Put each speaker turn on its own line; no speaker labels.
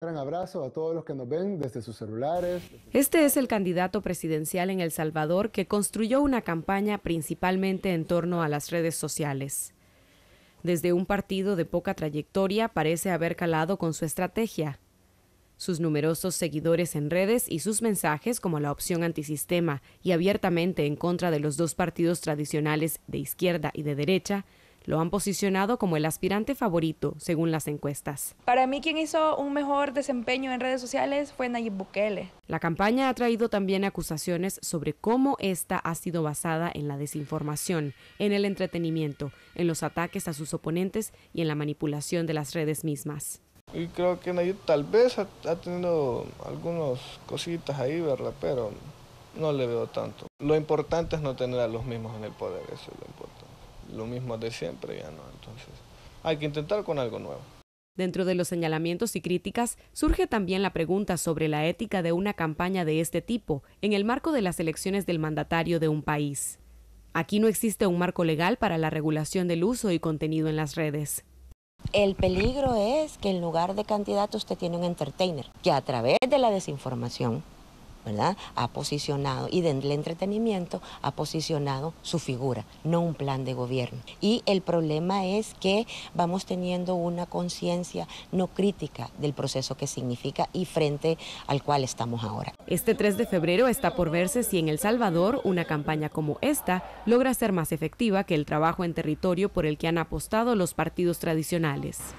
gran abrazo a todos los que nos ven desde sus celulares.
Este es el candidato presidencial en El Salvador que construyó una campaña principalmente en torno a las redes sociales. Desde un partido de poca trayectoria parece haber calado con su estrategia. Sus numerosos seguidores en redes y sus mensajes como la opción antisistema y abiertamente en contra de los dos partidos tradicionales de izquierda y de derecha lo han posicionado como el aspirante favorito, según las encuestas.
Para mí, quien hizo un mejor desempeño en redes sociales fue Nayib Bukele.
La campaña ha traído también acusaciones sobre cómo esta ha sido basada en la desinformación, en el entretenimiento, en los ataques a sus oponentes y en la manipulación de las redes mismas.
Y creo que Nayib tal vez ha, tenido algunas cositas ahí, ¿verdad? Pero no le veo tanto. Lo importante es no tener a los mismos en el poder, eso es lo importante lo mismo de siempre, ya no. Entonces, hay que intentar con algo nuevo.
Dentro de los señalamientos y críticas surge también la pregunta sobre la ética de una campaña de este tipo en el marco de las elecciones del mandatario de un país. Aquí no existe un marco legal para la regulación del uso y
contenido en las redes. El peligro es que en lugar de candidato usted tiene un entertainer que a través de la desinformación ha posicionado y del entretenimiento ha posicionado su figura, no un plan de gobierno. Y el problema es que vamos teniendo una conciencia no crítica del proceso que significa y frente al cual estamos ahora. Este 3 de febrero está por verse si en El
Salvador una campaña como esta logra ser más efectiva que el trabajo en territorio por el que han apostado los partidos tradicionales.